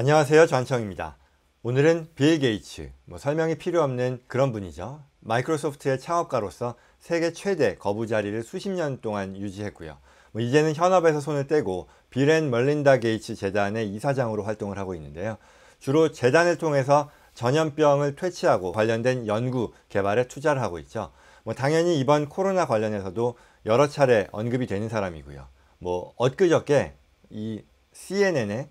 안녕하세요. 전청입니다. 오늘은 빌 게이츠, 뭐 설명이 필요 없는 그런 분이죠. 마이크로소프트의 창업가로서 세계 최대 거부 자리를 수십 년 동안 유지했고요. 뭐 이제는 현업에서 손을 떼고 빌 앤 멀린다 게이츠 재단의 이사장으로 활동을 하고 있는데요. 주로 재단을 통해서 전염병을 퇴치하고 관련된 연구, 개발에 투자를 하고 있죠. 뭐 당연히 이번 코로나 관련해서도 여러 차례 언급이 되는 사람이고요. 뭐 엊그저께 이 c n n 의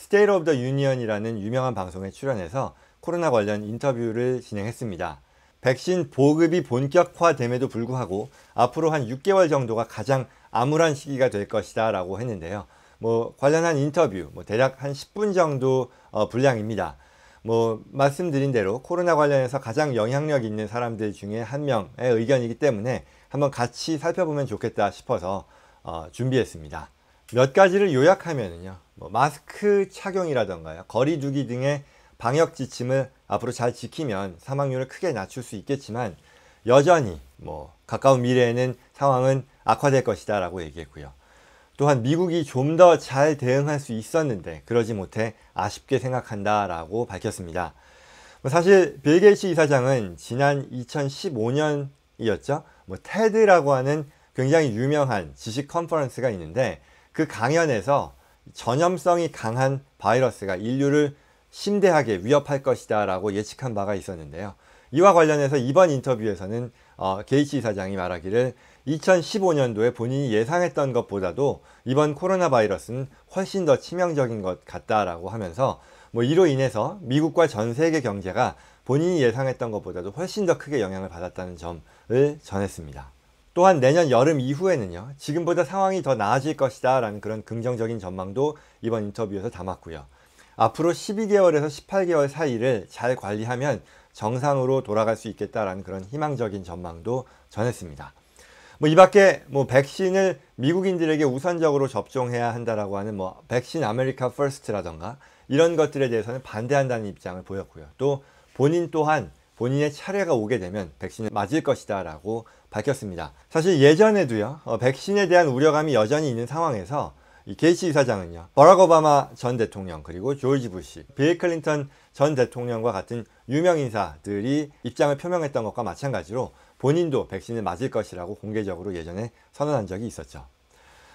스테이트 오브 더 유니언이라는 유명한 방송에 출연해서 코로나 관련 인터뷰를 진행했습니다. 백신 보급이 본격화됨에도 불구하고 앞으로 한 6개월 정도가 가장 암울한 시기가 될 것이다 라고 했는데요. 뭐 관련한 인터뷰 뭐 대략 한 10분 정도 어, 분량입니다. 뭐 말씀드린 대로 코로나 관련해서 가장 영향력 있는 사람들 중에 한 명의 의견이기 때문에 한번 같이 살펴보면 좋겠다 싶어서 어, 준비했습니다. 몇 가지를 요약하면요. 뭐 마스크 착용이라던가요. 거리두기 등의 방역 지침을 앞으로 잘 지키면 사망률을 크게 낮출 수 있겠지만 여전히 뭐 가까운 미래에는 상황은 악화될 것이다 라고 얘기했고요. 또한 미국이 좀 더 잘 대응할 수 있었는데 그러지 못해 아쉽게 생각한다 라고 밝혔습니다. 뭐 사실 빌 게이츠 이사장은 지난 2015년이었죠. 뭐 테드라고 하는 굉장히 유명한 지식 컨퍼런스가 있는데 그 강연에서 전염성이 강한 바이러스가 인류를 심대하게 위협할 것이다 라고 예측한 바가 있었는데요. 이와 관련해서 이번 인터뷰에서는 어, 게이츠 사장이 말하기를 2015년도에 본인이 예상했던 것보다도 이번 코로나 바이러스는 훨씬 더 치명적인 것 같다라고 하면서 뭐 이로 인해서 미국과 전 세계 경제가 본인이 예상했던 것보다도 훨씬 더 크게 영향을 받았다는 점을 전했습니다. 또한 내년 여름 이후에는요. 지금보다 상황이 더 나아질 것이다 라는 그런 긍정적인 전망도 이번 인터뷰에서 담았고요. 앞으로 12개월에서 18개월 사이를 잘 관리하면 정상으로 돌아갈 수 있겠다라는 그런 희망적인 전망도 전했습니다. 뭐 이밖에 뭐 백신을 미국인들에게 우선적으로 접종해야 한다라고 하는 뭐 백신 아메리카 퍼스트라던가 이런 것들에 대해서는 반대한다는 입장을 보였고요. 또 본인 또한 본인의 차례가 오게 되면 백신을 맞을 것이다라고 밝혔습니다. 사실 예전에도요, 어, 백신에 대한 우려감이 여전히 있는 상황에서 이 게이츠 이사장은요, 버락 오바마 전 대통령, 그리고 조지 부시, 빌 클린턴 전 대통령과 같은 유명 인사들이 입장을 표명했던 것과 마찬가지로 본인도 백신을 맞을 것이라고 공개적으로 예전에 선언한 적이 있었죠.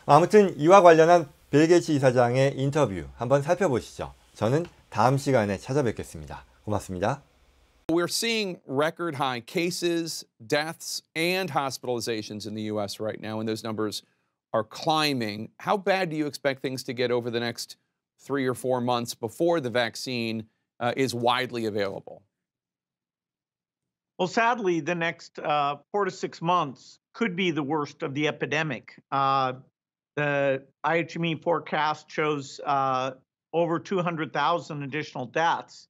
아무튼 이와 관련한 빌 게이츠 이사장의 인터뷰 한번 살펴보시죠. 저는 다음 시간에 찾아뵙겠습니다. 고맙습니다. We're seeing record high cases, deaths, and hospitalizations in the U.S. right now, and those numbers are climbing. How bad do you expect things to get over the next three or four months before the vaccine uh, is widely available? Well, sadly, the next uh, four to six months could be the worst of the epidemic. Uh, the IHME forecast shows uh, over 200,000 additional deaths.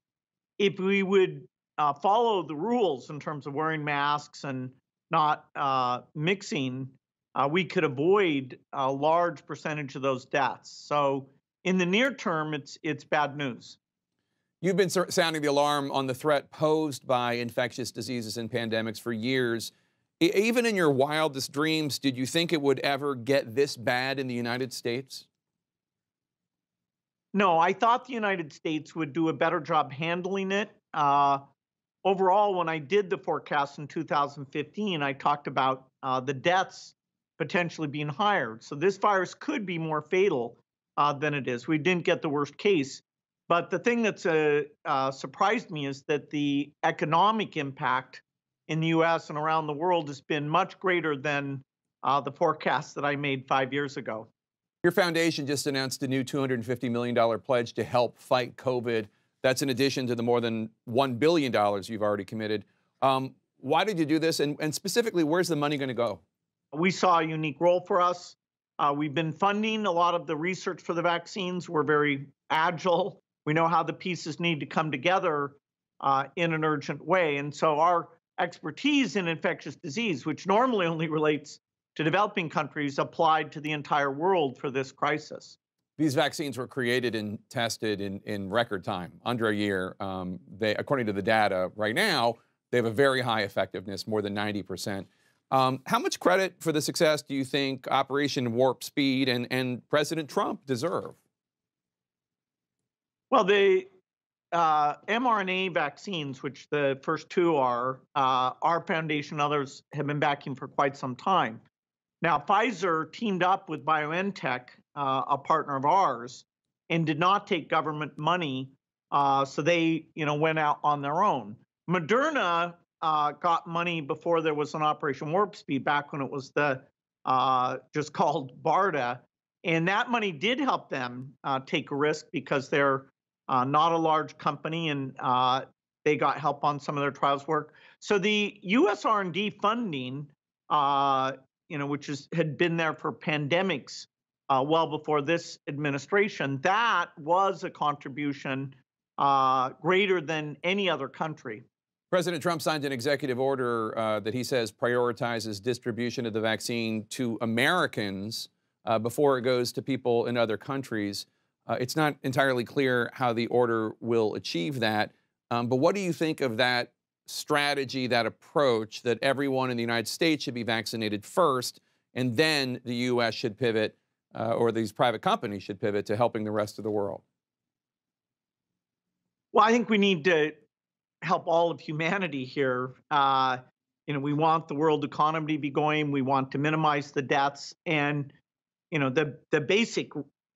If we would uh, follow the rules in terms of wearing masks and not uh, mixing, uh, we could avoid a large percentage of those deaths. So in the near term, it's it's bad news. You've been sounding the alarm on the threat posed by infectious diseases and pandemics for years. I even in your wildest dreams, did you think it would ever get this bad in the United States? No, I thought the United States would do a better job handling it. Uh, overall, when I did the forecast in 2015, I talked about uh, the deaths potentially being higher. So this virus could be more fatal uh, than it is. We didn't get the worst case. But the thing that's uh, uh surprised me is that the economic impact in the US and around the world has been much greater than uh, the forecast that I made five years ago. Your foundation just announced a new $250 million pledge to help fight COVID. That's in addition to the more than $1 billion you've already committed. Um, why did you do this? And, and specifically, where's the money going to go? We saw a unique role for us. Uh, we've been funding a lot of the research for the vaccines. We're very agile. We know how the pieces need to come together uh, in an urgent way. And so our expertise in infectious disease, which normally only relates to developing countries, applied to the entire world for this crisis. These vaccines were created and tested in, in record time, under a year. Um, they, according to the data right now, they have a very high effectiveness, more than 90%. Um, how much credit for the success do you think Operation Warp Speed and, and President Trump deserve? Well, the uh, mRNA vaccines, which the first two are, uh, our foundation, others have been backing for quite some time. Now, Pfizer teamed up with BioNTech uh, a partner of ours, and did not take government money. Uh, so they, you know, went out on their own. Moderna uh, got money before there was an Operation Warp Speed, back when it was the uh, just called BARDA, and that money did help them uh, take a risk because they're uh, not a large company and they got help on some of their trials work. So the U.S. R&D funding, uh, you know, which is, had been there for pandemics, uh, well before this administration, that was a contribution uh, greater than any other country. President Trump signed an executive order uh, that he says prioritizes distribution of the vaccine to Americans uh, before it goes to people in other countries. Uh, it's not entirely clear how the order will achieve that. Um, but what do you think of that strategy, that approach that everyone in the United States should be vaccinated first, and then the U.S. should pivot uh, or these private companies should pivot to helping the rest of the world? Well, I think we need to help all of humanity here. Uh, you know, we want the world economy to be going. We want to minimize the deaths, and you know, the the basic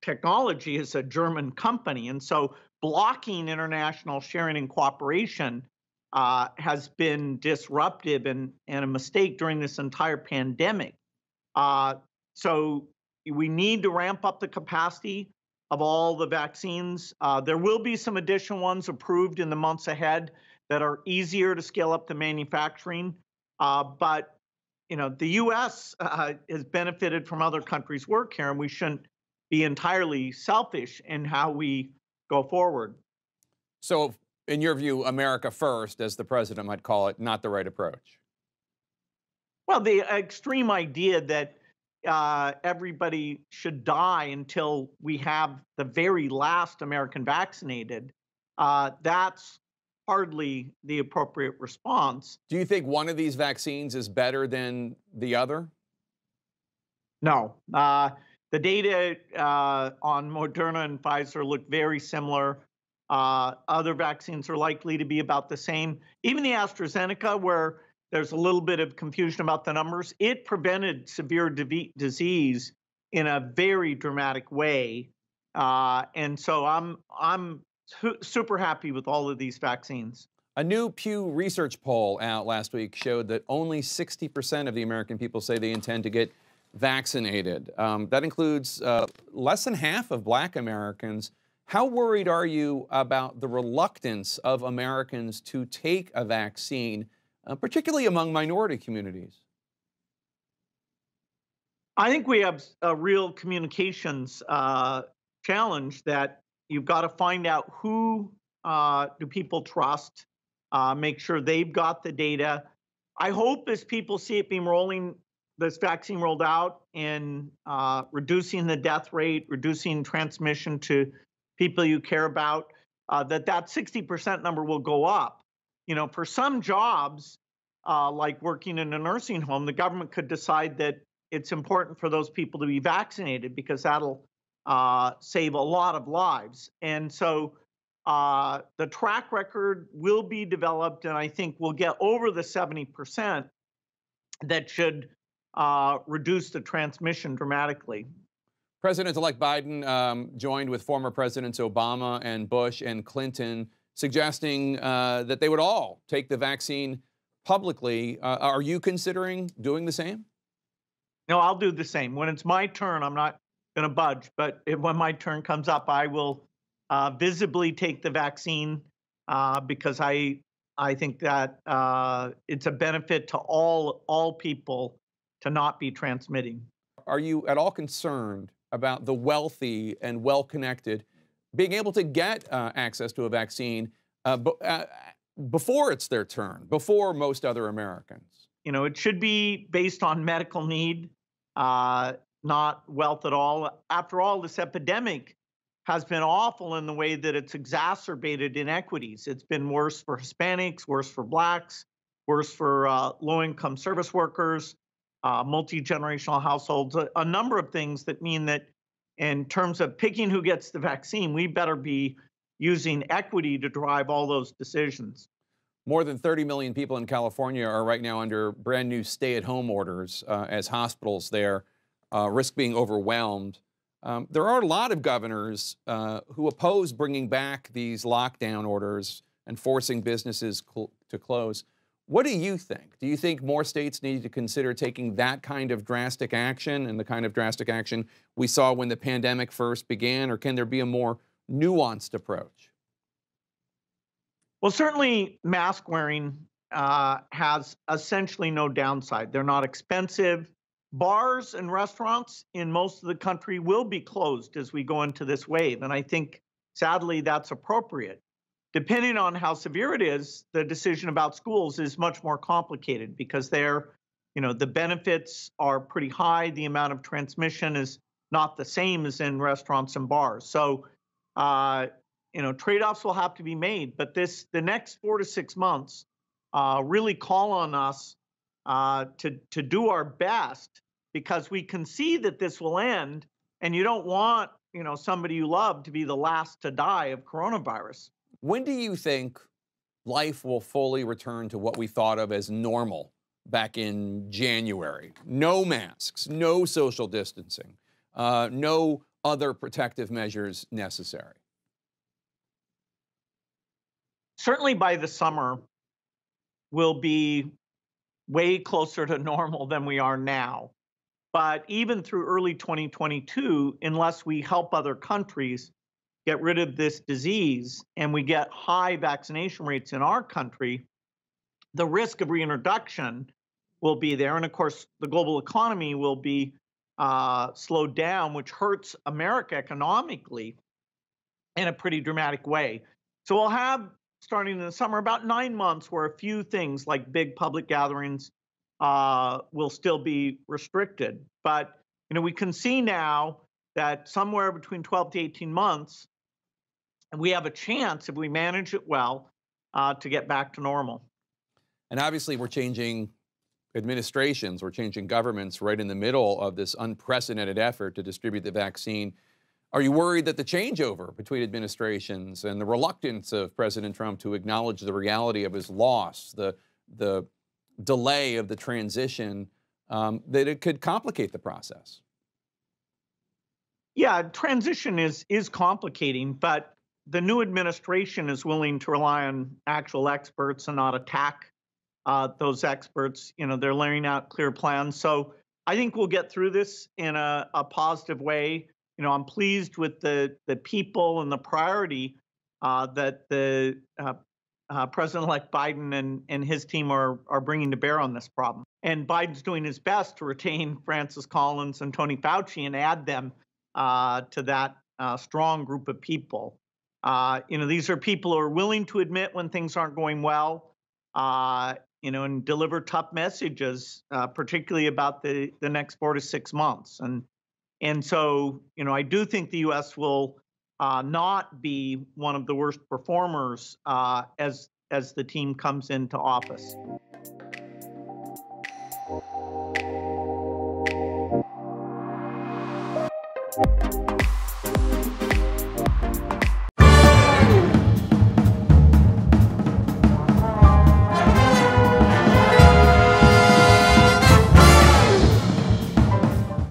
technology is a German company, and so blocking international sharing and cooperation uh, has been disruptive and, and a mistake during this entire pandemic. Uh, so we need to ramp up the capacity of all the vaccines. Uh, there will be some additional ones approved in the months ahead that are easier to scale up the manufacturing. Uh, but you know, the U.S. Uh, has benefited from other countries' work here, and we shouldn't be entirely selfish in how we go forward. So, in your view, America first, as the president might call it, not the right approach. Well, the extreme idea that uh, everybody should die until we have the very last American vaccinated, uh, that's hardly the appropriate response. Do you think one of these vaccines is better than the other? No. Uh, the data uh, on Moderna and Pfizer look very similar. Uh, other vaccines are likely to be about the same. Even the AstraZeneca, where there's a little bit of confusion about the numbers. It prevented severe disease in a very dramatic way, uh, and so I'm I'm super happy with all of these vaccines. A new Pew Research poll out last week showed that only 60% of the American people say they intend to get vaccinated. Um, that includes uh, less than half of black Americans. How worried are you about the reluctance of Americans to take a vaccine uh, particularly among minority communities? I think we have a real communications uh, challenge that you've got to find out who uh, do people trust, uh, make sure they've got the data. I hope as people see it being rolling, this vaccine rolled out and uh, reducing the death rate, reducing transmission to people you care about, uh, that that 60% number will go up you know, for some jobs, uh, like working in a nursing home, the government could decide that it's important for those people to be vaccinated because that'll uh, save a lot of lives. And so uh, the track record will be developed, and I think we'll get over the 70% that should uh, reduce the transmission dramatically. President elect Biden um, joined with former Presidents Obama and Bush and Clinton suggesting uh, that they would all take the vaccine publicly. Uh, are you considering doing the same? No, I'll do the same. When it's my turn, I'm not going to budge. But if, when my turn comes up, I will uh, visibly take the vaccine uh, because I I think that uh, it's a benefit to all all people to not be transmitting. Are you at all concerned about the wealthy and well-connected? being able to get uh, access to a vaccine uh, uh, before it's their turn, before most other Americans? You know, it should be based on medical need, uh, not wealth at all. After all, this epidemic has been awful in the way that it's exacerbated inequities. It's been worse for Hispanics, worse for blacks, worse for uh, low income service workers, uh, multi generational households, a, a, number of things that mean that in terms of picking who gets the vaccine, we better be using equity to drive all those decisions. More than 30 million people in California are right now under brand new stay at home orders uh, as hospitals there uh, risk being overwhelmed. Um, there are a lot of governors uh, who oppose bringing back these lockdown orders and forcing businesses cl to close. What do you think? Do you think more states need to consider taking that kind of drastic action and the kind of drastic action we saw when the pandemic first began, or can there be a more nuanced approach? Well, certainly mask wearing uh, has essentially no downside. They're not expensive. Bars and restaurants in most of the country will be closed as we go into this wave. And I think sadly that's appropriate depending on how severe it is, the decision about schools is much more complicated because they're, you know, the benefits are pretty high. The amount of transmission is not the same as in restaurants and bars. So, uh, you know, trade-offs will have to be made. But this, the next four to six months, uh, really call on us uh, to to do our best because we can see that this will end, and you don't want you know somebody you love to be the last to die of coronavirus. When do you think life will fully return to what we thought of as normal back in January? No masks, no social distancing, uh, no other protective measures necessary. Certainly by the summer, we'll be way closer to normal than we are now. But even through early 2022, unless we help other countries, get rid of this disease and we get high vaccination rates in our country, the risk of reintroduction will be there. And of course, the global economy will be uh, slowed down, which hurts America economically in a pretty dramatic way. So we'll have, starting in the summer, about nine months where a few things like big public gatherings uh, will still be restricted. But you know, we can see now that somewhere between 12 to 18 months, and we have a chance, if we manage it well, uh, to get back to normal. And obviously, we're changing administrations, we're changing governments right in the middle of this unprecedented effort to distribute the vaccine. Are you worried that the changeover between administrations and the reluctance of President Trump to acknowledge the reality of his loss, the, the delay of the transition, um, that it could complicate the process? Yeah, transition is is complicating, but the new administration is willing to rely on actual experts and not attack uh, those experts. You know, they're laying out clear plans. So I think we'll get through this in a, a positive way. You know, I'm pleased with the the people and the priority uh, that the uh, uh President-elect Biden and, and his team are are bringing to bear on this problem. And Biden's doing his best to retain Francis Collins and Tony Fauci and add them uh, to that uh, strong group of people. Uh, you know, these are people who are willing to admit when things aren't going well, uh, you know, and deliver tough messages, uh, particularly about the, the next four to six months. And and so, you know, I do think the U.S. will uh, not be one of the worst performers uh, as as the team comes into office.